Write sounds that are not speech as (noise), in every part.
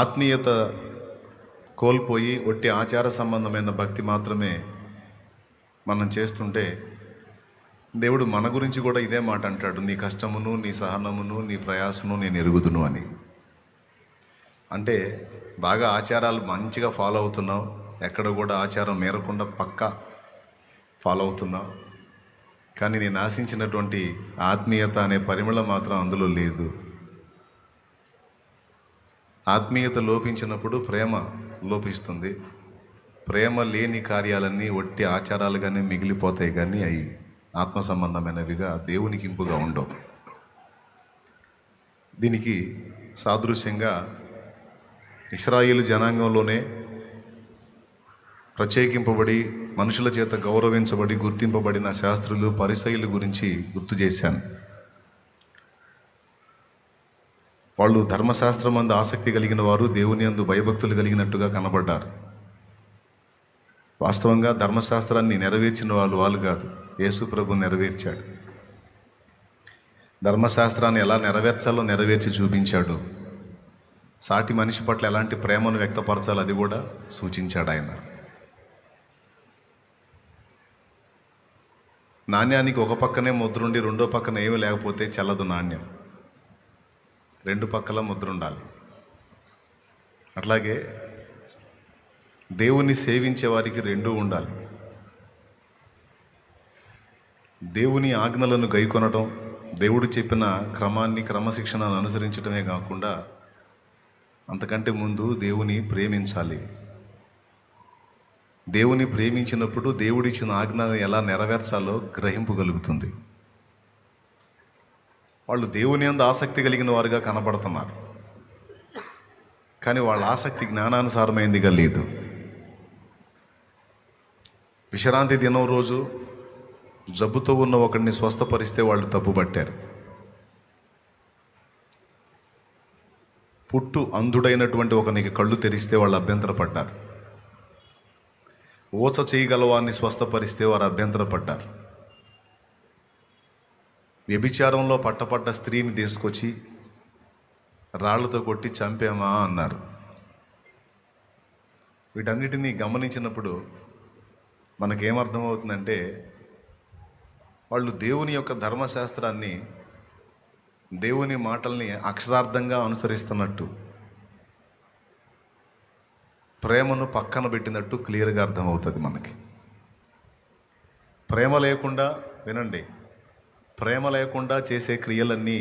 ఆత్మీయత కోల్పోయి ఒట్టి ఆచార సంబంధమైన భక్తి మాత్రమే మనం చేస్తుంటే దేవుడు మన గురించి కూడా ఇదే మాట అంటాడు నీ కష్టమును నీ సహనమును నీ ప్రయాసను నేను ఎరుగుదును అని అంటే బాగా ఆచారాలు మంచిగా ఫాలో అవుతున్నావు ఎక్కడ కూడా ఆచారం మేరకుండా పక్క ఫాలో అవుతున్నావు కానీ నేను ఆశించినటువంటి ఆత్మీయత అనే పరిమళం మాత్రం అందులో లేదు ఆత్మీయత లోపించినప్పుడు ప్రేమ లోపిస్తుంది ప్రేమ లేని కార్యాలన్నీ ఒట్టి ఆచారాలుగానే మిగిలిపోతాయి కానీ అవి ఆత్మ సంబంధమైనవిగా దేవునికి ఇంపుగా ఉండవు దీనికి సాదృశ్యంగా ఇస్రాయిల్ జనాంగంలోనే ప్రత్యేకింపబడి మనుషుల చేత గౌరవించబడి గుర్తింపబడిన శాస్త్రులు పరిశైలు గురించి గుర్తు చేశాను వాళ్ళు ధర్మశాస్త్రం అందు ఆసక్తి కలిగిన వారు దేవుని అందు భయభక్తులు కలిగినట్టుగా కనబడ్డారు వాస్తవంగా ధర్మశాస్త్రాన్ని నెరవేర్చిన వాళ్ళు వాళ్ళు కాదు యేసు ప్రభు నెరవేర్చాడు ధర్మశాస్త్రాన్ని ఎలా నెరవేర్చాలో నెరవేర్చి చూపించాడు సాటి మనిషి పట్ల ఎలాంటి ప్రేమను వ్యక్తపరచాలో అది కూడా సూచించాడు ఆయన నాణ్యానికి ఒక పక్కనే ముద్రుండి రెండో పక్కన ఏమీ లేకపోతే చల్లదు నాణ్యం రెండు పక్కల ముద్ర ఉండాలి అట్లాగే దేవుని సేవించే వారికి రెండూ ఉండాలి దేవుని ఆజ్ఞలను గైకొనడం దేవుడు చెప్పిన క్రమాన్ని క్రమశిక్షణను అనుసరించడమే కాకుండా అంతకంటే ముందు దేవుని ప్రేమించాలి దేవుని ప్రేమించినప్పుడు దేవుడిచ్చిన ఆజ్ఞ ఎలా నెరవేర్చాలో గ్రహింపగలుగుతుంది వాళ్ళు దేవుని ఎందు ఆసక్తి కలిగిన వారుగా కనబడుతున్నారు కానీ వాళ్ళ ఆసక్తి జ్ఞానానుసారమైందిగా లేదు విశ్రాంతి దినం రోజు జబ్బుతో ఉన్న ఒకరిని స్వస్థపరిస్తే వాళ్ళు పట్టారు పుట్టు అంధుడైనటువంటి ఒకరికి కళ్ళు తెరిస్తే వాళ్ళు అభ్యంతరపడ్డారు ఓచ చేయగలవాన్ని స్వస్థపరిస్తే వారు అభ్యంతరపడ్డారు వ్యభిచారంలో పట్టపడ్డ స్త్రీని తీసుకొచ్చి రాళ్లతో కొట్టి చంపామా అన్నారు వీటన్నిటినీ గమనించినప్పుడు మనకేమర్థమవుతుందంటే వాళ్ళు దేవుని యొక్క ధర్మశాస్త్రాన్ని దేవుని మాటల్ని అక్షరార్థంగా అనుసరిస్తున్నట్టు ప్రేమను పక్కన పెట్టినట్టు క్లియర్గా అర్థమవుతుంది మనకి ప్రేమ లేకుండా వినండి ప్రేమ లేకుండా చేసే క్రియలన్నీ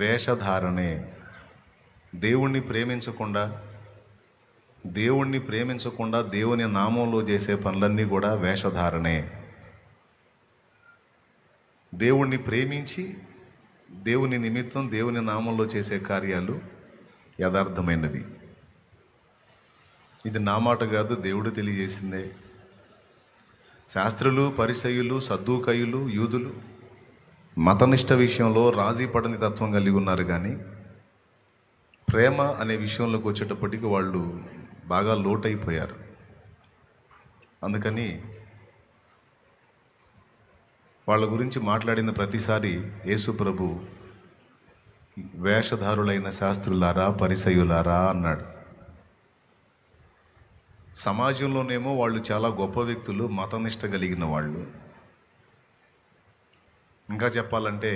వేషధారణే దేవుణ్ణి ప్రేమించకుండా దేవుణ్ణి ప్రేమించకుండా దేవుని నామంలో చేసే పనులన్నీ కూడా వేషధారణే దేవుణ్ణి ప్రేమించి దేవుని నిమిత్తం దేవుని నామంలో చేసే కార్యాలు యథార్థమైనవి ఇది నా మాట కాదు దేవుడు తెలియజేసిందే శాస్త్రులు పరిసయులు సద్దుకయులు యూదులు మతనిష్ట విషయంలో రాజీ పడని తత్వం కలిగి ఉన్నారు కానీ ప్రేమ అనే విషయంలోకి వచ్చేటప్పటికి వాళ్ళు బాగా లోటైపోయారు అందుకని వాళ్ళ గురించి మాట్లాడిన ప్రతిసారి యేసు ప్రభు వేషధారులైన శాస్త్రులారా పరిసయులారా అన్నాడు సమాజంలోనేమో వాళ్ళు చాలా గొప్ప వ్యక్తులు మతనిష్ట కలిగిన వాళ్ళు ఇంకా చెప్పాలంటే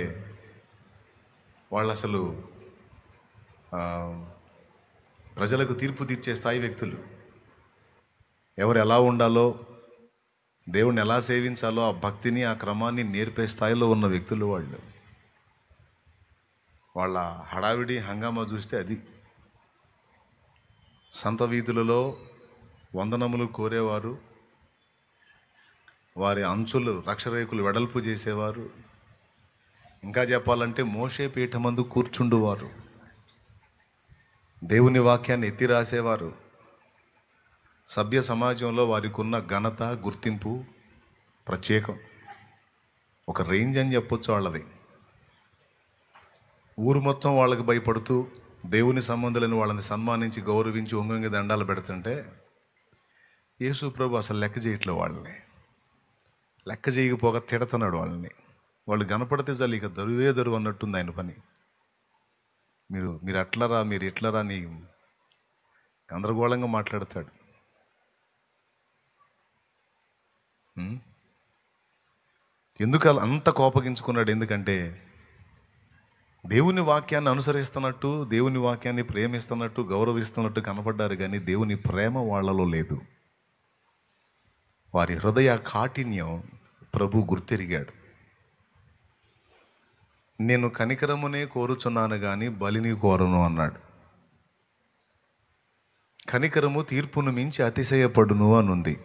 వాళ్ళు అసలు ప్రజలకు తీర్పు తీర్చే స్థాయి వ్యక్తులు ఎవరు ఎలా ఉండాలో దేవుణ్ణి ఎలా సేవించాలో ఆ భక్తిని ఆ క్రమాన్ని నేర్పే స్థాయిలో ఉన్న వ్యక్తులు వాళ్ళు వాళ్ళ హడావిడి హంగామా చూస్తే అది సంత వీధులలో వందనములు కోరేవారు వారి అంచులు రక్షరేకులు వెడల్పు చేసేవారు ఇంకా చెప్పాలంటే మోషే పీఠమందు కూర్చుండువారు దేవుని వాక్యాన్ని ఎత్తి రాసేవారు సభ్య సమాజంలో వారికి ఉన్న ఘనత గుర్తింపు ప్రత్యేకం ఒక రేంజ్ అని చెప్పొచ్చు వాళ్ళది ఊరు మొత్తం వాళ్ళకి భయపడుతూ దేవుని సంబంధులను వాళ్ళని సన్మానించి గౌరవించి ఒంగొంగి దండాలు పెడుతుంటే యేసు ప్రభు అసలు లెక్క చేయట్లే వాళ్ళని లెక్క చేయకపోగా తిడతన్నాడు వాళ్ళని వాళ్ళు కనపడితే చాలు ఇక దరువే దరువు అన్నట్టుంది ఆయన పని మీరు మీరు అట్లరా మీరు ఎట్లరా అని గందరగోళంగా మాట్లాడతాడు ఎందుకు అంత కోపగించుకున్నాడు ఎందుకంటే దేవుని వాక్యాన్ని అనుసరిస్తున్నట్టు దేవుని వాక్యాన్ని ప్రేమిస్తున్నట్టు గౌరవిస్తున్నట్టు కనపడ్డారు కానీ దేవుని ప్రేమ వాళ్ళలో లేదు వారి హృదయ కాఠిన్యం ప్రభు గుర్తెరిగాడు నేను కనికరమునే కోరుచున్నాను కానీ బలిని కోరను అన్నాడు కనికరము తీర్పును మించి అతిశయపడును అనుంది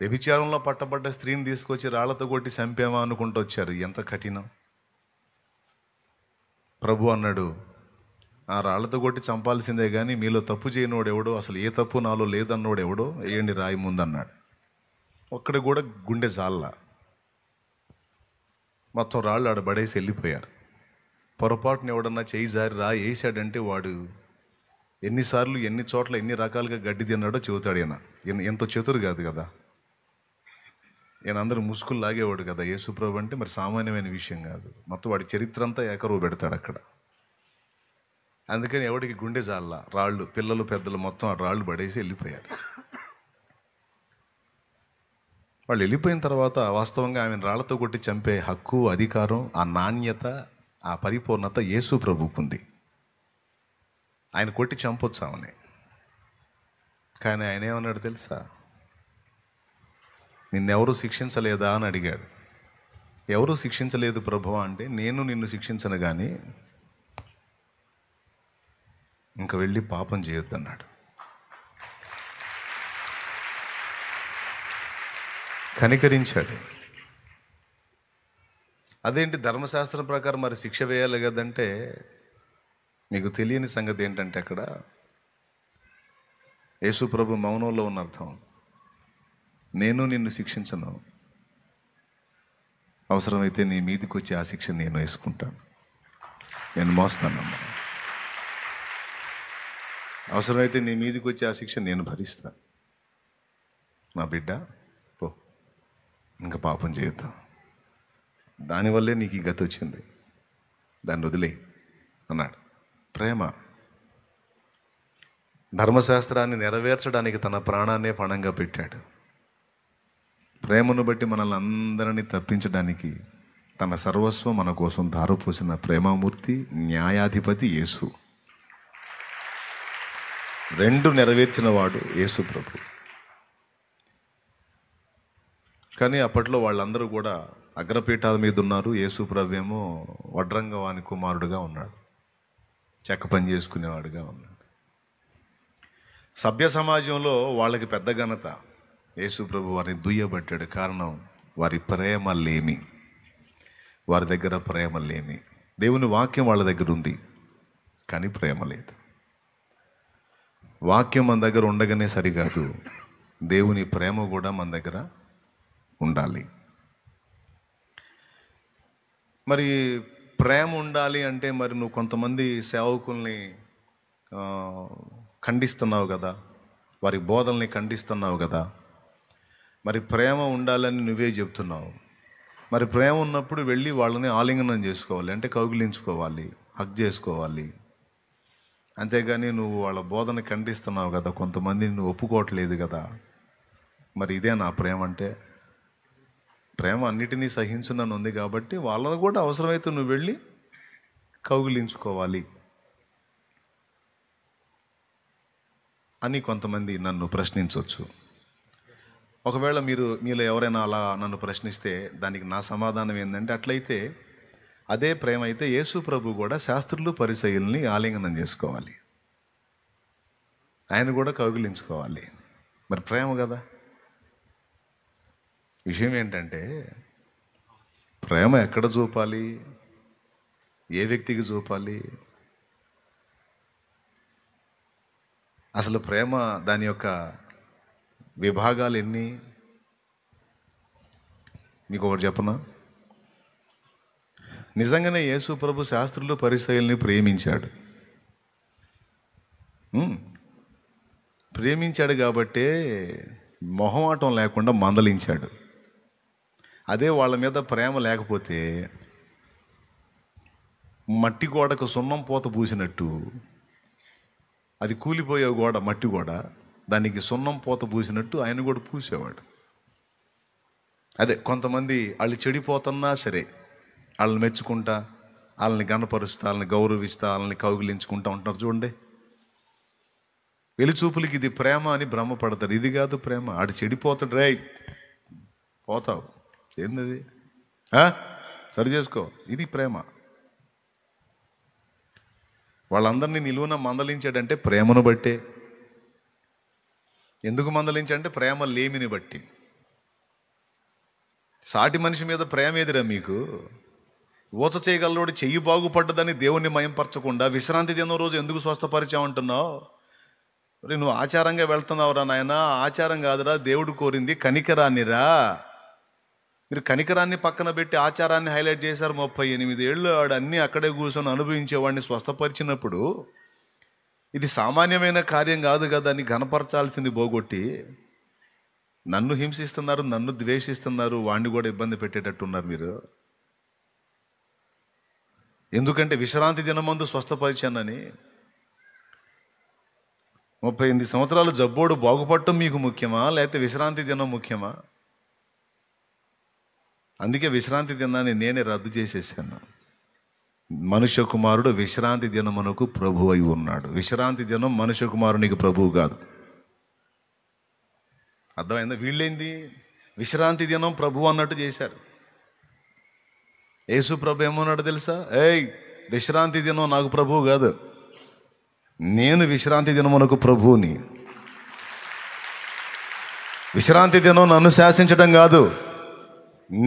వ్యభిచారంలో పట్టబడ్డ స్త్రీని తీసుకొచ్చి రాళ్లతో కొట్టి చంపేమా అనుకుంటూ వచ్చారు ఎంత కఠినం ప్రభు అన్నాడు ఆ రాళ్లతో కొట్టి చంపాల్సిందే కానీ మీలో తప్పు చేయనోడు ఎవడో అసలు ఏ తప్పు నాలో లేదన్నోడు ఎవడో వేయండి రాయి ముందన్నాడు ఒక్కడ కూడా గుండె జాల్ల మొత్తం రాళ్ళు ఆడ పడేసి వెళ్ళిపోయారు పొరపాటున ఎవడన్నా చేయి జారి రా వేసాడంటే వాడు ఎన్నిసార్లు ఎన్ని చోట్ల ఎన్ని రకాలుగా గడ్డి తిన్నాడో చెబుతాడు ఈయన ఎంతో చతురు కాదు కదా ఈయన అందరూ ముసుగులు లాగేవాడు కదా సుప్రభు అంటే మరి సామాన్యమైన విషయం కాదు మొత్తం వాడి చరిత్ర అంతా ఏకరువు పెడతాడు అక్కడ అందుకని ఎవడికి గుండె జాల రాళ్ళు పిల్లలు పెద్దలు మొత్తం ఆ రాళ్ళు పడేసి వెళ్ళిపోయారు వాళ్ళు వెళ్ళిపోయిన తర్వాత వాస్తవంగా ఆమెను రాళ్లతో కొట్టి చంపే హక్కు అధికారం ఆ నాణ్యత ఆ పరిపూర్ణత యేసు ప్రభుకుంది ఆయన కొట్టి చంపొచ్చు ఆమె కానీ ఆయన ఏమన్నాడు తెలుసా నిన్నెవరూ శిక్షించలేదా అని అడిగాడు ఎవరూ శిక్షించలేదు ప్రభు అంటే నేను నిన్ను శిక్షించను కానీ ఇంక వెళ్ళి పాపం చేయొద్దన్నాడు కనికరించాడు అదేంటి ధర్మశాస్త్రం ప్రకారం మరి శిక్ష వేయాలి కదంటే మీకు తెలియని సంగతి ఏంటంటే అక్కడ యేసుప్రభు మౌనంలో ఉన్న అర్థం నేను నిన్ను శిక్షించను అవసరమైతే నీ మీదికి వచ్చి ఆ శిక్ష నేను వేసుకుంటాను నేను మోస్తానమ్మా అవసరమైతే నీ మీదకి వచ్చే ఆ శిక్ష నేను భరిస్తాను నా బిడ్డ పో ఇంకా పాపం చేయొద్దాం దానివల్లే నీకు ఈ గతి వచ్చింది దాన్ని వదిలే అన్నాడు ప్రేమ ధర్మశాస్త్రాన్ని నెరవేర్చడానికి తన ప్రాణాన్నే పణంగా పెట్టాడు ప్రేమను బట్టి మనల్ని అందరినీ తప్పించడానికి తన సర్వస్వం మన కోసం దారుపోసిన ప్రేమమూర్తి న్యాయాధిపతి యేసు రెండు నెరవేర్చిన వాడు యేసు ప్రభు కానీ అప్పట్లో వాళ్ళందరూ కూడా అగ్రపీఠాల మీద ఉన్నారు యేసు ప్రభు ఏమో వడ్రంగవాణి కుమారుడుగా ఉన్నాడు చెక్క పని చేసుకునేవాడుగా ఉన్నాడు సభ్య సమాజంలో వాళ్ళకి పెద్ద ఘనత యేసు ప్రభు వారిని దుయ్యబట్టాడు కారణం వారి ప్రేమ లేమి వారి దగ్గర ప్రేమ లేమి దేవుని వాక్యం వాళ్ళ దగ్గర ఉంది కానీ ప్రేమ లేదు వాక్యం మన దగ్గర ఉండగానే సరికాదు దేవుని ప్రేమ కూడా మన దగ్గర ఉండాలి మరి ప్రేమ ఉండాలి అంటే మరి నువ్వు కొంతమంది సేవకుల్ని ఖండిస్తున్నావు కదా వారి బోధల్ని ఖండిస్తున్నావు కదా మరి ప్రేమ ఉండాలని నువ్వే చెప్తున్నావు మరి ప్రేమ ఉన్నప్పుడు వెళ్ళి వాళ్ళని ఆలింగనం చేసుకోవాలి అంటే కౌగిలించుకోవాలి హక్ చేసుకోవాలి అంతేగాని నువ్వు వాళ్ళ బోధన ఖండిస్తున్నావు కదా కొంతమంది నువ్వు ఒప్పుకోవట్లేదు కదా మరి ఇదే నా ప్రేమ అంటే ప్రేమ అన్నిటినీ సహించునని ఉంది కాబట్టి వాళ్ళని కూడా అవసరమైతే నువ్వు వెళ్ళి కౌగిలించుకోవాలి అని కొంతమంది నన్ను ప్రశ్నించవచ్చు ఒకవేళ మీరు మీలో ఎవరైనా అలా నన్ను ప్రశ్నిస్తే దానికి నా సమాధానం ఏంటంటే అట్లయితే అదే ప్రేమ అయితే యేసు ప్రభు కూడా శాస్త్రులు పరిచయుల్ని ఆలింగనం చేసుకోవాలి ఆయన కూడా కౌగిలించుకోవాలి మరి ప్రేమ కదా విషయం ఏంటంటే ప్రేమ ఎక్కడ చూపాలి ఏ వ్యక్తికి చూపాలి అసలు ప్రేమ దాని యొక్క విభాగాలు ఎన్ని మీకు ఒకటి చెప్పనా నిజంగానే యేసు ప్రభు శాస్త్రులు పరిశైల్ని ప్రేమించాడు ప్రేమించాడు కాబట్టే మొహమాటం లేకుండా మందలించాడు అదే వాళ్ళ మీద ప్రేమ లేకపోతే మట్టి గోడకు సున్నం పూత పూసినట్టు అది కూలిపోయే గోడ మట్టి గోడ దానికి సున్నం పూత పూసినట్టు ఆయన కూడా పూసేవాడు అదే కొంతమంది వాళ్ళు చెడిపోతున్నా సరే వాళ్ళని మెచ్చుకుంటా వాళ్ళని గనపరుస్తా వాళ్ళని గౌరవిస్తా వాళ్ళని కౌగిలించుకుంటా ఉంటున్నారు చూడండి వెలిచూపులకి ఇది ప్రేమ అని భ్రమపడతారు ఇది కాదు ప్రేమ ఆడు చెడిపోతాడు రే పోతావు ఏంది సరి చేసుకో ఇది ప్రేమ వాళ్ళందరినీ నిలువున మందలించాడంటే ప్రేమను బట్టే ఎందుకు మందలించాడంటే ప్రేమ లేమిని బట్టి సాటి మనిషి మీద ప్రేమ ఎదిరా మీకు ఓచ చేయగలడు చెయ్యి బాగుపడ్డదని దేవుణ్ణి మయంపరచకుండా విశ్రాంతి దినం రోజు ఎందుకు స్వస్థపరిచామంటున్నావు నువ్వు ఆచారంగా వెళ్తున్నావురా నాయన ఆచారం కాదురా దేవుడు కోరింది కనికరాన్నిరా మీరు కనికరాన్ని పక్కన పెట్టి ఆచారాన్ని హైలైట్ చేశారు ముప్పై ఎనిమిది ఏళ్ళు ఆడు అన్నీ అక్కడే కూర్చొని అనుభవించేవాడిని స్వస్థపరిచినప్పుడు ఇది సామాన్యమైన కార్యం కాదు కదా అని గనపరచాల్సింది పోగొట్టి నన్ను హింసిస్తున్నారు నన్ను ద్వేషిస్తున్నారు వాణ్ణి కూడా ఇబ్బంది పెట్టేటట్టున్నారు మీరు ఎందుకంటే విశ్రాంతి దినమందు స్వస్థపరిచానని ముప్పై ఎనిమిది సంవత్సరాలు జబ్బోడు బాగుపడటం మీకు ముఖ్యమా లేకపోతే విశ్రాంతి దినం ముఖ్యమా అందుకే విశ్రాంతి దినాన్ని నేనే రద్దు చేసేసాను మనుష్య కుమారుడు విశ్రాంతి దినమునకు ప్రభు అయి ఉన్నాడు విశ్రాంతి దినం మనుష్య కుమారునికి ప్రభువు కాదు అర్థమైందా వీళ్ళేంది విశ్రాంతి దినం ప్రభు అన్నట్టు చేశారు యేసు ప్రభు ఏమన్నాడు తెలుసా ఏయ్ విశ్రాంతి దినం నాకు ప్రభువు కాదు నేను విశ్రాంతి దినమునకు ప్రభువుని విశ్రాంతి దినం నన్ను శాసించడం కాదు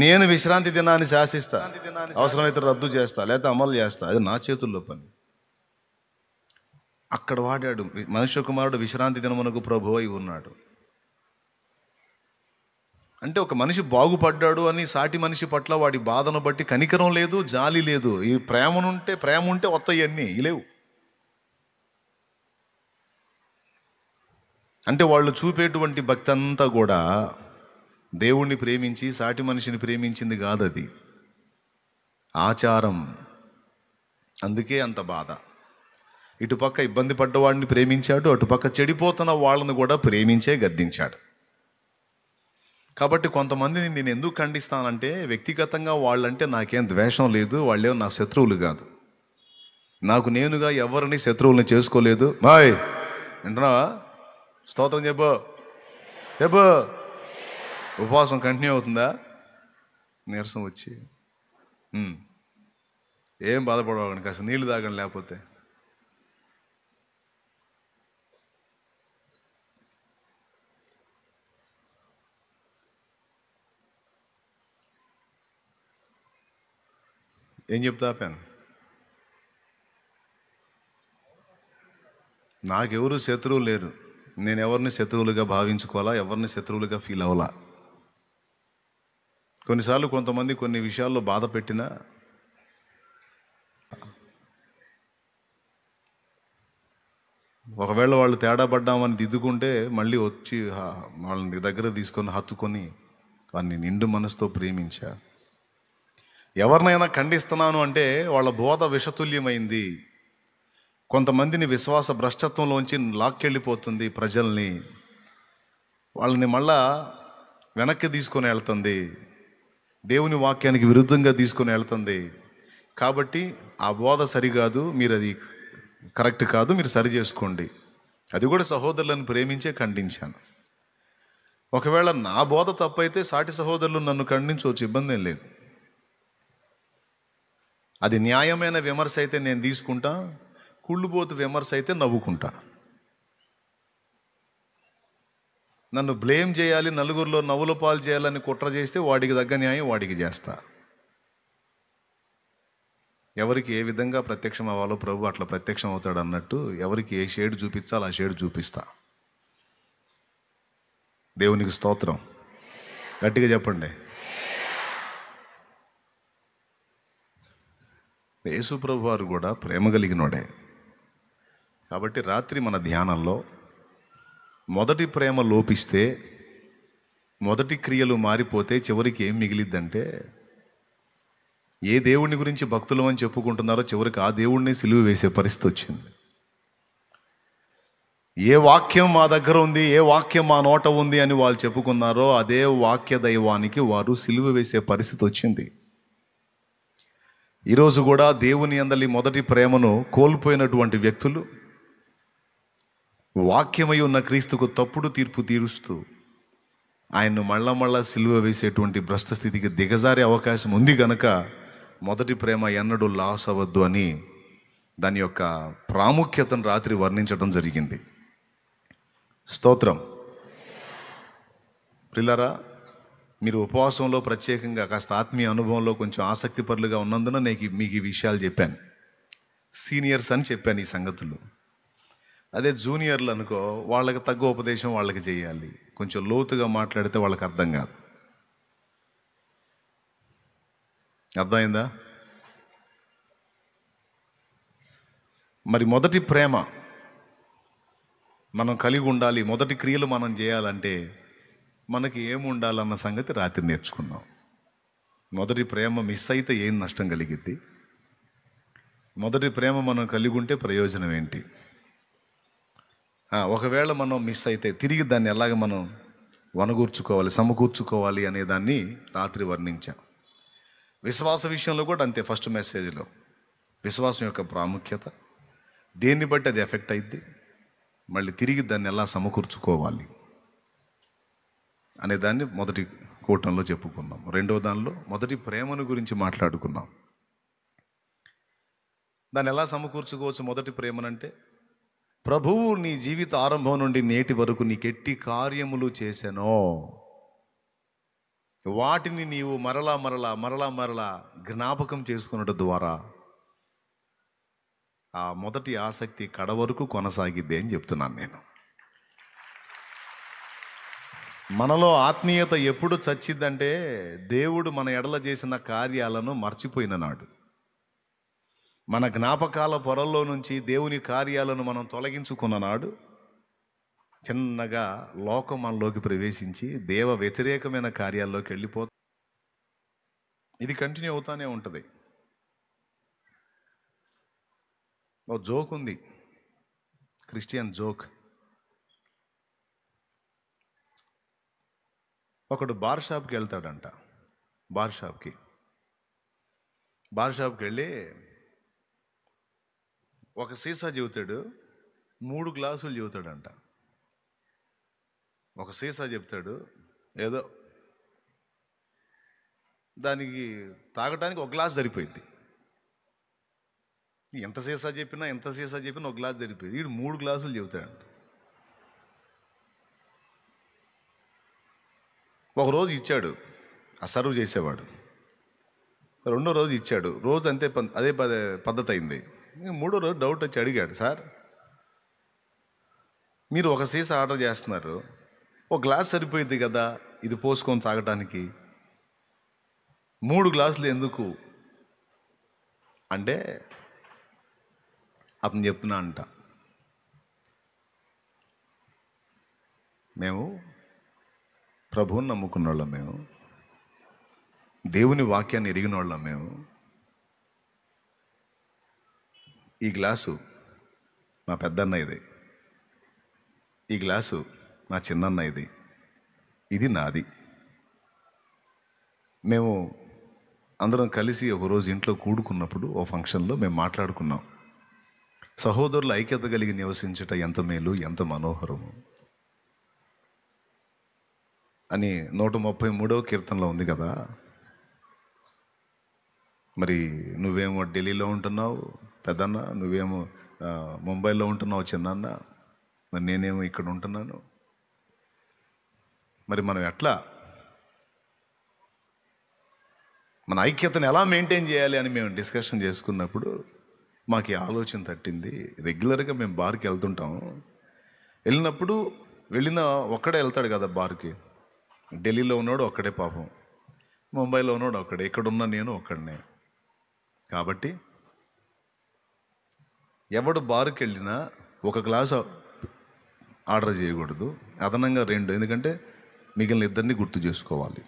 నేను విశ్రాంతి దినాన్ని శాసిస్తా అవసరమైతే రద్దు చేస్తా లేకపోతే అమలు చేస్తా అది నా చేతుల్లో పని అక్కడ వాడాడు మనుష్య కుమారుడు విశ్రాంతి దినమునకు ప్రభు అయి ఉన్నాడు అంటే ఒక మనిషి బాగుపడ్డాడు అని సాటి మనిషి పట్ల వాడి బాధను బట్టి కనికరం లేదు జాలి లేదు ఈ ప్రేమనుంటే ప్రేమ ఉంటే వస్తాయి అన్నీ లేవు అంటే వాళ్ళు చూపేటువంటి భక్తి అంతా కూడా దేవుణ్ణి ప్రేమించి సాటి మనిషిని ప్రేమించింది కాదు అది ఆచారం అందుకే అంత బాధ ఇటుపక్క ఇబ్బంది పడ్డవాడిని ప్రేమించాడు అటుపక్క చెడిపోతున్న వాళ్ళని కూడా ప్రేమించే గద్దించాడు కాబట్టి కొంతమందిని నేను ఎందుకు ఖండిస్తానంటే వ్యక్తిగతంగా వాళ్ళంటే నాకేం ద్వేషం లేదు వాళ్ళేం నా శత్రువులు కాదు నాకు నేనుగా ఎవరిని శత్రువులను చేసుకోలేదు బాయ్ వింటున్నావా స్తోత్రం చెప్పు చెప్పు ఉపవాసం కంటిన్యూ అవుతుందా నీరసం వచ్చి ఏం బాధపడవాలని కాస్త నీళ్ళు తాగండి లేకపోతే ఏం చెప్తా పెన్ నాకెవరు శత్రువు లేరు నేను ఎవరిని శత్రువులుగా భావించుకోవాలా ఎవరిని శత్రువులుగా ఫీల్ అవ్వాలా కొన్నిసార్లు కొంతమంది కొన్ని విషయాల్లో బాధ పెట్టినా ఒకవేళ వాళ్ళు తేడా పడ్డామని దిద్దుకుంటే మళ్ళీ వచ్చి వాళ్ళని దగ్గర తీసుకొని హత్తుకొని వారిని నిండు మనసుతో ప్రేమించారు ఎవరినైనా ఖండిస్తున్నాను అంటే వాళ్ళ బోధ విషతుల్యమైంది కొంతమందిని విశ్వాస భ్రష్టత్వంలోంచి లాక్కెళ్ళిపోతుంది ప్రజల్ని వాళ్ళని మళ్ళా వెనక్కి తీసుకొని వెళ్తుంది దేవుని వాక్యానికి విరుద్ధంగా తీసుకొని వెళ్తుంది కాబట్టి ఆ బోధ సరికాదు మీరు అది కరెక్ట్ కాదు మీరు సరి చేసుకోండి అది కూడా సహోదరులను ప్రేమించే ఖండించాను ఒకవేళ నా బోధ తప్పైతే సాటి సహోదరులు నన్ను ఖండించవచ్చు ఇబ్బంది ఏం లేదు అది న్యాయమైన విమర్శ అయితే నేను తీసుకుంటా కుళ్ళుబోతు విమర్శ అయితే నవ్వుకుంటా నన్ను బ్లేమ్ చేయాలి నలుగురిలో నవ్వుల పాలు చేయాలని కుట్ర చేస్తే వాడికి తగ్గ న్యాయం వాడికి చేస్తా ఎవరికి ఏ విధంగా ప్రత్యక్షం అవ్వాలో ప్రభు అట్లా ప్రత్యక్షం అవుతాడు అన్నట్టు ఎవరికి ఏ షేడ్ చూపించాలో ఆ షేడ్ చూపిస్తా దేవునికి స్తోత్రం గట్టిగా చెప్పండి యేసుప్రభు వారు కూడా ప్రేమ కలిగినోడే కాబట్టి రాత్రి మన ధ్యానంలో మొదటి ప్రేమ లోపిస్తే మొదటి క్రియలు మారిపోతే చివరికి ఏం మిగిలిద్దంటే ఏ దేవుడిని గురించి భక్తులు అని చెప్పుకుంటున్నారో చివరికి ఆ దేవుడిని సిలువు వేసే పరిస్థితి వచ్చింది ఏ వాక్యం మా దగ్గర ఉంది ఏ వాక్యం మా నోట ఉంది అని వాళ్ళు చెప్పుకున్నారో అదే వాక్య దైవానికి వారు సిలువ వేసే పరిస్థితి వచ్చింది ఈరోజు కూడా దేవుని అందలి మొదటి ప్రేమను కోల్పోయినటువంటి వ్యక్తులు వాక్యమై ఉన్న క్రీస్తుకు తప్పుడు తీర్పు తీరుస్తూ ఆయన్ను మళ్ళా మళ్ళా సిలువ వేసేటువంటి భ్రష్ట స్థితికి దిగజారే అవకాశం ఉంది గనక మొదటి ప్రేమ ఎన్నడూ లాస్ అవ్వద్దు అని దాని యొక్క ప్రాముఖ్యతను రాత్రి వర్ణించడం జరిగింది స్తోత్రం ప్రిల్లరా మీరు ఉపవాసంలో ప్రత్యేకంగా కాస్త ఆత్మీయ అనుభవంలో కొంచెం ఆసక్తి పరులుగా ఉన్నందున నేను మీకు ఈ విషయాలు చెప్పాను సీనియర్స్ అని చెప్పాను ఈ సంగతులు అదే జూనియర్లు అనుకో వాళ్ళకి తగ్గ ఉపదేశం వాళ్ళకి చేయాలి కొంచెం లోతుగా మాట్లాడితే వాళ్ళకి అర్థం కాదు అర్థమైందా మరి మొదటి ప్రేమ మనం కలిగి ఉండాలి మొదటి క్రియలు మనం చేయాలంటే మనకి ఏముండాలన్న సంగతి రాత్రి నేర్చుకున్నాం మొదటి ప్రేమ మిస్ అయితే ఏం నష్టం కలిగిద్ది మొదటి ప్రేమ మనం కలిగి ఉంటే ప్రయోజనం ఏంటి ఒకవేళ మనం మిస్ అయితే తిరిగి దాన్ని ఎలాగ మనం వనగూర్చుకోవాలి సమకూర్చుకోవాలి అనే దాన్ని రాత్రి వర్ణించాం విశ్వాస విషయంలో కూడా అంతే ఫస్ట్ మెసేజ్లో విశ్వాసం యొక్క ప్రాముఖ్యత దేన్ని బట్టి అది ఎఫెక్ట్ అయింది మళ్ళీ తిరిగి దాన్ని ఎలా సమకూర్చుకోవాలి అనే దాన్ని మొదటి కూటంలో చెప్పుకున్నాం రెండవ దానిలో మొదటి ప్రేమను గురించి మాట్లాడుకున్నాం దాన్ని ఎలా సమకూర్చుకోవచ్చు మొదటి ప్రేమనంటే ప్రభువు నీ జీవిత ఆరంభం నుండి నేటి వరకు నీకెట్టి కార్యములు చేశానో వాటిని నీవు మరలా మరలా మరలా మరలా జ్ఞాపకం చేసుకున్నట ద్వారా ఆ మొదటి ఆసక్తి కడవరకు కొనసాగిద్ది అని చెప్తున్నాను నేను మనలో ఆత్మీయత ఎప్పుడు చచ్చిద్దంటే దేవుడు మన ఎడల చేసిన కార్యాలను మర్చిపోయిన నాడు మన జ్ఞాపకాల పొరల్లో నుంచి దేవుని కార్యాలను మనం తొలగించుకున్న నాడు చిన్నగా లోకం మనలోకి ప్రవేశించి దేవ వ్యతిరేకమైన కార్యాల్లోకి వెళ్ళిపో ఇది కంటిన్యూ అవుతానే ఉంటుంది ఓ జోక్ ఉంది క్రిస్టియన్ జోక్ ఒకడు బార్ షాప్కి వెళ్తాడంట బార్ షాప్కి బార్ షాప్కి వెళ్ళి ఒక సీసా చెబుతాడు మూడు గ్లాసులు చెబుతాడంట ఒక సీసా చెప్తాడు ఏదో దానికి తాగటానికి ఒక గ్లాస్ సరిపోయింది ఎంత సీసా చెప్పినా ఎంత సీసా చెప్పినా ఒక గ్లాస్ సరిపోయింది వీడు మూడు గ్లాసులు చెబుతాడంట ఒకరోజు ఇచ్చాడు ఆ సర్వ్ చేసేవాడు రెండో రోజు ఇచ్చాడు రోజు అంతే అదే పద్ధతి అయింది మూడో రోజు డౌట్ వచ్చి అడిగాడు సార్ మీరు ఒక సీసా ఆర్డర్ చేస్తున్నారు ఒక గ్లాస్ సరిపోయింది కదా ఇది పోసుకొని తాగటానికి మూడు గ్లాసులు ఎందుకు అంటే అతను చెప్తున్నా అంట మేము ప్రభువుని నమ్ముకున్న వాళ్ళం మేము దేవుని వాక్యాన్ని ఎరిగిన వాళ్ళం మేము ఈ గ్లాసు మా పెద్దన్న ఇది ఈ గ్లాసు మా చిన్నన్న ఇది ఇది నాది మేము అందరం కలిసి ఒకరోజు ఇంట్లో కూడుకున్నప్పుడు ఓ ఫంక్షన్లో మేము మాట్లాడుకున్నాం సహోదరుల ఐక్యత కలిగి నివసించట ఎంత మేలు ఎంత మనోహరము అని నూట ముప్పై మూడవ కీర్తనలో ఉంది కదా మరి నువ్వేమో ఢిల్లీలో ఉంటున్నావు పెద్దన్న నువ్వేమో ముంబైలో ఉంటున్నావు చిన్నన్న మరి నేనేమో ఇక్కడ ఉంటున్నాను మరి మనం ఎట్లా మన ఐక్యతను ఎలా మెయింటైన్ చేయాలి అని మేము డిస్కషన్ చేసుకున్నప్పుడు మాకు ఆలోచన తట్టింది రెగ్యులర్గా మేము బార్కి వెళ్తుంటాము వెళ్ళినప్పుడు వెళ్ళిన ఒక్కడే వెళ్తాడు కదా బార్కి ఢిల్లీలో ఉన్నాడు ఒక్కడే పాపం ముంబైలో ఉన్నాడు ఒక్కడే ఇక్కడున్న నేను ఒక్కడనే కాబట్టి ఎవడు బారుకి వెళ్ళినా ఒక గ్లాస్ ఆర్డర్ చేయకూడదు అదనంగా రెండు ఎందుకంటే మిగిలిన ఇద్దరిని గుర్తు చేసుకోవాలి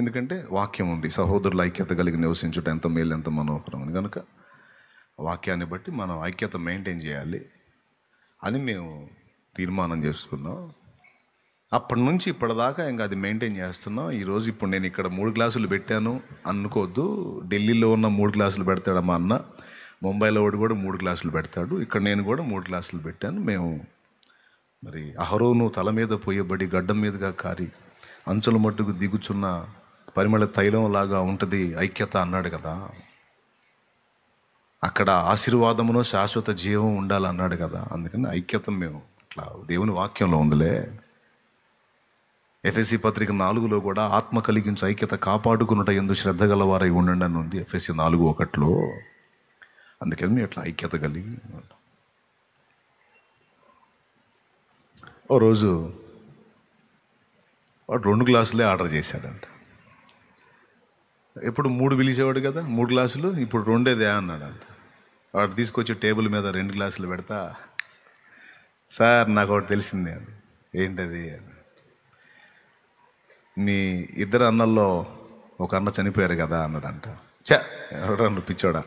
ఎందుకంటే వాక్యం ఉంది సహోదరుల ఐక్యత కలిగి నివసించడం ఎంత మేలు ఎంత మనోహరం అని కనుక వాక్యాన్ని బట్టి మనం ఐక్యత మెయింటైన్ చేయాలి అని మేము తీర్మానం చేసుకున్నాం అప్పటి నుంచి ఇప్పటిదాకా ఇంకా అది మెయింటైన్ చేస్తున్నాం ఈరోజు ఇప్పుడు నేను ఇక్కడ మూడు గ్లాసులు పెట్టాను అనుకోవద్దు ఢిల్లీలో ఉన్న మూడు గ్లాసులు పెడతాడు మా అన్న ముంబైలో ఒకటి కూడా మూడు గ్లాసులు పెడతాడు ఇక్కడ నేను కూడా మూడు గ్లాసులు పెట్టాను మేము మరి అహరోను తల మీద పోయబడి గడ్డం మీదుగా కారి అంచుల మట్టుకు దిగుచున్న పరిమళ తైలం లాగా ఉంటుంది ఐక్యత అన్నాడు కదా అక్కడ ఆశీర్వాదమును శాశ్వత జీవం ఉండాలన్నాడు కదా అందుకని ఐక్యత మేము ఇట్లా దేవుని వాక్యంలో ఉందిలే ఎఫ్ఎస్సి పత్రిక నాలుగులో కూడా ఆత్మ కలిగించు ఐక్యత కాపాడుకున్నట ఎందు శ్రద్ధ గలవారై ఉండండి అని ఉంది ఎఫ్ఎస్సి నాలుగు ఒకటిలో అందుకని నేను ఇట్లా ఐక్యత కలిగి ఓ రోజు వాడు రెండు గ్లాసులే ఆర్డర్ చేశాడంట ఎప్పుడు మూడు పిలిచేవాడు కదా మూడు గ్లాసులు ఇప్పుడు రెండేదే అన్నాడంట వాడు తీసుకొచ్చి టేబుల్ మీద రెండు గ్లాసులు పెడతా సార్ నాకు ఒకటి తెలిసిందే ఏంటది అని మీ ఇద్దరు అన్నల్లో ఒక అన్న చనిపోయారు కదా అన్నాడంట చెడు పిచ్చోడా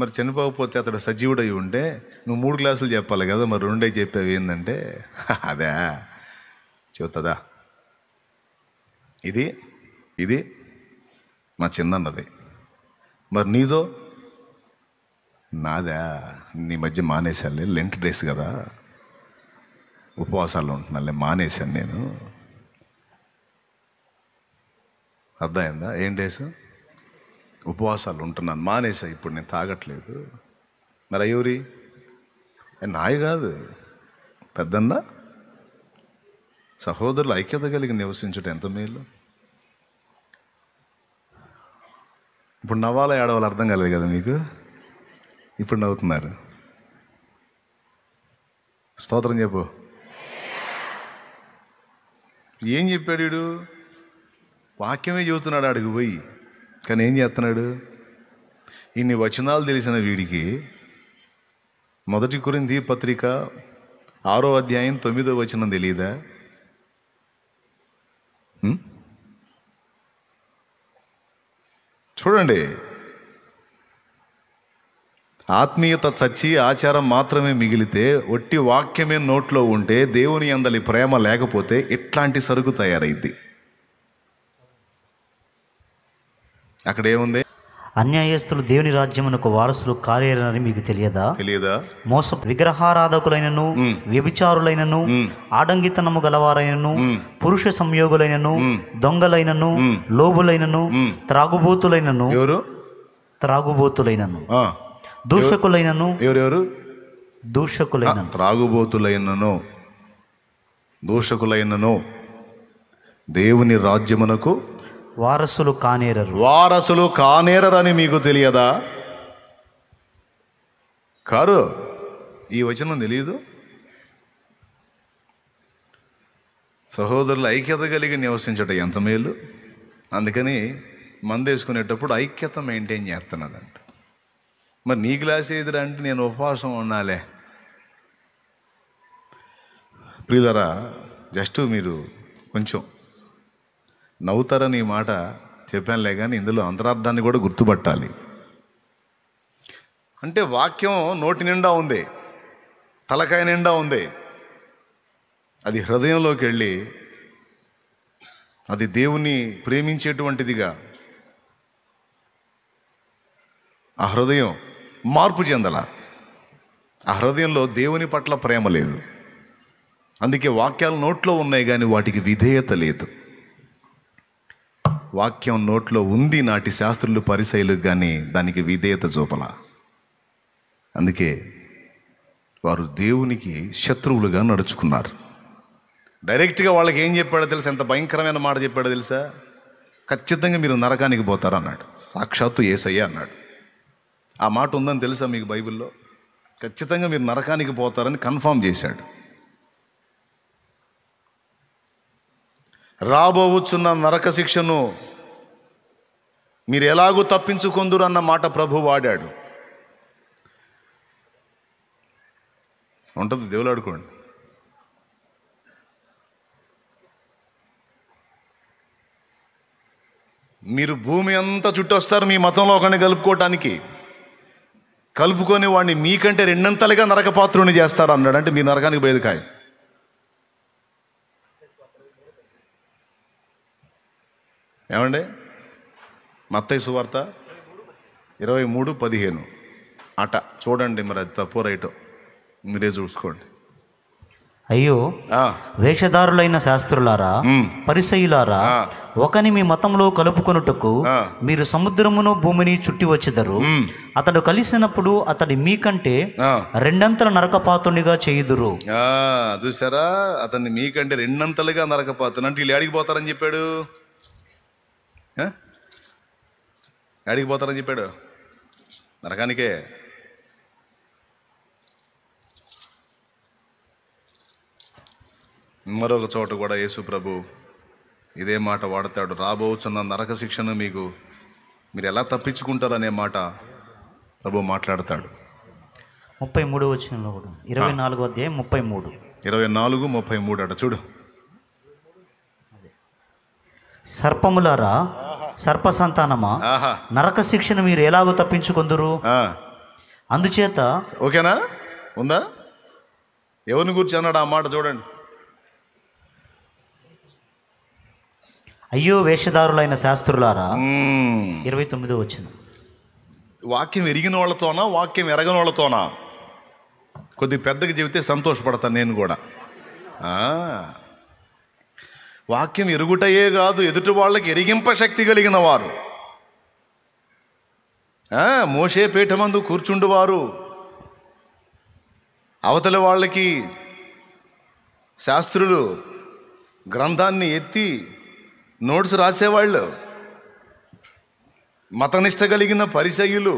మరి చనిపోకపోతే అతడు సజీవుడై ఉంటే నువ్వు మూడు గ్లాసులు చెప్పాలి కదా మరి రెండే చెప్పేవి ఏంటంటే (laughs) అదే చెబుతుందా ఇది ఇది మా చిన్నన్నది మరి నీదో నాదా నీ మధ్య మానేశాలి లెంట్ డేస్ కదా ఉపవాసాలు ఉంటున్నాను మానేశాను నేను అర్థమైందా ఏం డేస్ ఉపవాసాలు ఉంటున్నాను మానేసా ఇప్పుడు నేను తాగట్లేదు మరి అయ్యూరి నాయ కాదు పెద్దన్న సహోదరులు ఐక్యత కలిగి నివసించడం ఎంత మేలు ఇప్పుడు నవ్వాలా ఏడవాలి అర్థం కాలేదు కదా మీకు ఇప్పుడు నవ్వుతున్నారు స్తోత్రం చెప్పు ఏం చెప్పాడు వీడు వాక్యమే చదువుతున్నాడు అడుగు పోయి కానీ ఏం చేస్తున్నాడు ఇన్ని వచనాలు తెలిసిన వీడికి మొదటి కురింది పత్రిక ఆరో అధ్యాయం తొమ్మిదో వచనం తెలియదా చూడండి ఆత్మీయత చచ్చి ఆచారం మాత్రమే మిగిలితే ఒట్టి వాక్యమే నోట్లో ఉంటే దేవుని అందలి ప్రేమ లేకపోతే ఎట్లాంటి సరుకు తయారైద్ది అక్కడ ఏముంది అన్యాయస్తులు దేవుని రాజ్యమునకు వారసులు కాలేరని మీకు తెలియదా తెలియదా మోస విగ్రహారాధకులైనను వ్యభిచారులైనను ఆడంగితనము గలవారైనను పురుష సంయోగులైనను దొంగలైనను లోబులైనను త్రాగుబోతులైనను ఎవరు త్రాగుబోతులైనను దూషకులైనను ఎవరెవరు దూషకులైన త్రాగుబోతులైనను దూషకులైనను దేవుని రాజ్యమునకు వారసులు కానేరరు వారసులు కానేరరని మీకు తెలియదా కారు ఈ వచనం తెలియదు సహోదరులు ఐక్యత కలిగి నివసించట ఎంత మేలు అందుకని మందేసుకునేటప్పుడు ఐక్యత మెయింటైన్ చేస్తున్నాడంట మరి నీ గ్లాస్ ఏదిరా అంటే నేను ఉపవాసం ఉండాలి ప్రియులరా జస్ట్ మీరు కొంచెం నవ్వుతారని ఈ మాట చెప్పానులే కానీ ఇందులో అంతరార్థాన్ని కూడా గుర్తుపట్టాలి అంటే వాక్యం నోటి నిండా ఉంది తలకాయ నిండా ఉంది అది హృదయంలోకి వెళ్ళి అది దేవుని ప్రేమించేటువంటిదిగా ఆ హృదయం మార్పు చెందల ఆ హృదయంలో దేవుని పట్ల ప్రేమ లేదు అందుకే వాక్యాలు నోట్లో ఉన్నాయి కానీ వాటికి విధేయత లేదు వాక్యం నోట్లో ఉంది నాటి శాస్త్రులు పరిశైలు కానీ దానికి విధేయత చూపల అందుకే వారు దేవునికి శత్రువులుగా నడుచుకున్నారు డైరెక్ట్గా వాళ్ళకి ఏం చెప్పాడో తెలుసా ఎంత భయంకరమైన మాట చెప్పాడో తెలుసా ఖచ్చితంగా మీరు నరకానికి పోతారు అన్నాడు సాక్షాత్తు ఏసయ్య అన్నాడు ఆ మాట ఉందని తెలుసా మీకు బైబిల్లో ఖచ్చితంగా మీరు నరకానికి పోతారని కన్ఫామ్ చేశాడు రాబోవచ్చున్న నరక శిక్షను మీరు ఎలాగూ తప్పించుకొందురు అన్న మాట ప్రభు వాడాడు ఉంటుంది దేవులాడుకోండి మీరు భూమి అంతా చుట్టొస్తారు మీ మతంలో ఒకరిని కలుపుకోవటానికి కలుపుకొని వాడిని మీకంటే రెండంతలుగా నరకపాత్రుని చేస్తారు అన్నాడు అంటే మీ నరకానికి బయదకాయ ఏమండి మత్తయ్య సువార్త ఇరవై మూడు పదిహేను అట చూడండి మరి అది తప్పు రైటో మీరే చూసుకోండి అయ్యో వేషధారులైన శాస్త్రులారా పరిసయులారా ఒకని మీ మతంలో కలుపుకొనుటకు మీరు సముద్రమును భూమిని చుట్టి వచ్చిదరు అతడు కలిసినప్పుడు అతడి మీకంటే రెండంతల నరకపాతునిగా చేయుదురు చూసారా అతన్ని మీకంటే రెండంతలుగా నరకపాతు అంటే వీళ్ళు పోతారని చెప్పాడు అడిగిపోతారని చెప్పాడు నరకానికే మరొక చోట కూడా యేసు ప్రభు ఇదే మాట వాడతాడు రాబోచున్న నరక శిక్షను మీకు మీరు ఎలా తప్పించుకుంటారు అనే మాట ప్రభు మాట్లాడతాడు ముప్పై మూడు వచ్చిన ఇరవై నాలుగు అధ్యాయం ముప్పై మూడు ఇరవై నాలుగు ముప్పై మూడు అట చూడు సర్పములారా సర్ప సంతానమా నరక శిక్షను మీరు ఎలాగో తప్పించుకుందరు అందుచేత ఓకేనా ఉందా ఎవరిని గురించి అన్నాడు ఆ మాట చూడండి అయ్యో వేషధారులైన శాస్త్రులారా ఇరవై తొమ్మిదో వచ్చిన వాక్యం ఎరిగిన వాళ్ళతోనా వాక్యం ఎరగిన వాళ్ళతోనా కొద్ది పెద్దగా చెబితే సంతోషపడతాను నేను కూడా వాక్యం ఎరుగుటయే కాదు ఎదుటి వాళ్ళకి ఎరిగింప శక్తి కలిగిన వారు మోసే పీఠమందు వారు అవతల వాళ్ళకి శాస్త్రులు గ్రంథాన్ని ఎత్తి నోట్స్ రాసేవాళ్ళు మతనిష్ట కలిగిన పరిచయులు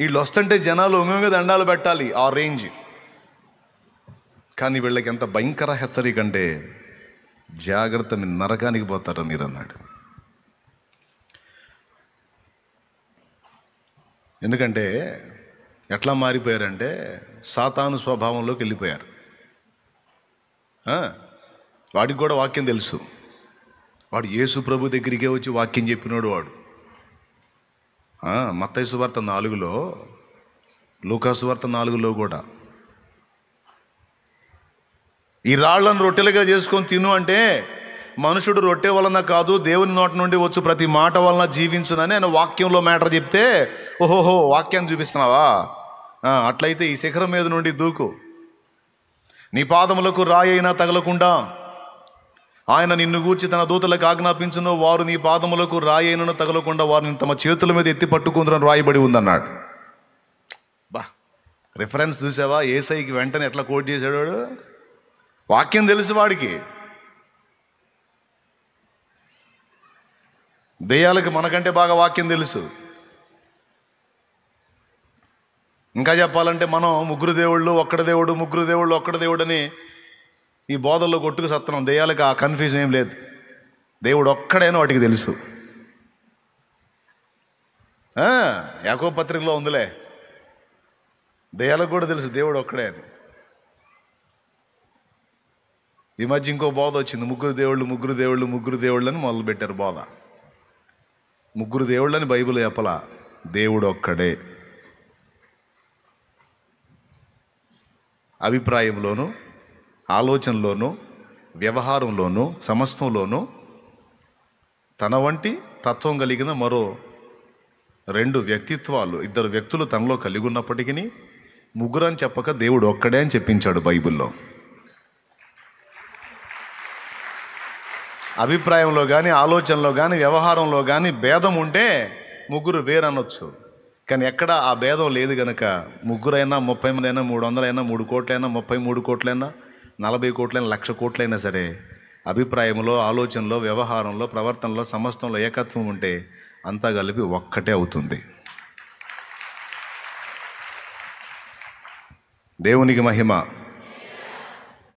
వీళ్ళు వస్తుంటే జనాలు ఒంగొంగ దండాలు పెట్టాలి ఆ రేంజ్ కానీ వీళ్ళకి ఎంత భయంకర హెచ్చరిక అంటే జాగ్రత్త మీరు నరకానికి పోతారా మీరు అన్నాడు ఎందుకంటే ఎట్లా మారిపోయారంటే సాతాను స్వభావంలోకి వెళ్ళిపోయారు వాడికి కూడా వాక్యం తెలుసు వాడు యేసు ప్రభు దగ్గరికే వచ్చి వాక్యం చెప్పినాడు వాడు మత్తయ్య సువార్త నాలుగులో వార్త నాలుగులో కూడా ఈ రాళ్లను రొట్టెలుగా చేసుకొని తిను అంటే మనుషుడు రొట్టె వలన కాదు దేవుని నోటి నుండి వచ్చు ప్రతి మాట వలన జీవించునని ఆయన వాక్యంలో మ్యాటర్ చెప్తే ఓహోహో వాక్యాన్ని చూపిస్తున్నావా అట్లయితే ఈ శిఖరం మీద నుండి దూకు నీ పాదములకు రాయైనా తగలకుండా ఆయన నిన్ను గూర్చి తన దూతలకు ఆజ్ఞాపించను వారు నీ పాదములకు రాయేనను తగలకుండా వారిని తమ చేతుల మీద ఎత్తి పట్టుకుందని రాయబడి ఉందన్నాడు బా రిఫరెన్స్ చూసావా ఏసైకి వెంటనే ఎట్లా కోట్ చేశాడు వాక్యం తెలుసు వాడికి దెయ్యాలకు మనకంటే బాగా వాక్యం తెలుసు ఇంకా చెప్పాలంటే మనం ముగ్గురు దేవుళ్ళు ఒక్కడ దేవుడు ముగ్గురు దేవుళ్ళు ఒక్కడ దేవుడు అని ఈ బోధల్లో కొట్టుకు సత్తనం దెయ్యాలకి ఆ కన్ఫ్యూజన్ ఏం లేదు దేవుడు ఒక్కడైనా వాటికి తెలుసు యాకో పత్రికలో ఉందిలే దెయ్యాలకు కూడా తెలుసు దేవుడు ఒక్కడే అని ఈ మధ్య ఇంకో బోధ వచ్చింది ముగ్గురు దేవుళ్ళు ముగ్గురు దేవుళ్ళు ముగ్గురు దేవుళ్ళని మొదలుపెట్టారు బోధ ముగ్గురు దేవుళ్ళని బైబిల్ చెప్పలా దేవుడు ఒక్కడే అభిప్రాయంలోనూ ఆలోచనలోనూ వ్యవహారంలోనూ సమస్తంలోనూ తన వంటి తత్వం కలిగిన మరో రెండు వ్యక్తిత్వాలు ఇద్దరు వ్యక్తులు తనలో కలిగి ఉన్నప్పటికీ ముగ్గురు అని చెప్పక దేవుడు ఒక్కడే అని చెప్పించాడు బైబిల్లో అభిప్రాయంలో కానీ ఆలోచనలో కానీ వ్యవహారంలో కానీ భేదం ఉంటే ముగ్గురు వేరనొచ్చు కానీ ఎక్కడ ఆ భేదం లేదు కనుక ముగ్గురైనా ముప్పై మంది అయినా మూడు వందలైనా మూడు కోట్లైనా ముప్పై మూడు కోట్లైనా నలభై కోట్లైన లక్ష కోట్లైనా సరే అభిప్రాయంలో ఆలోచనలో వ్యవహారంలో ప్రవర్తనలో సమస్తంలో ఏకత్వం ఉంటే అంతా కలిపి ఒక్కటే అవుతుంది దేవునికి మహిమ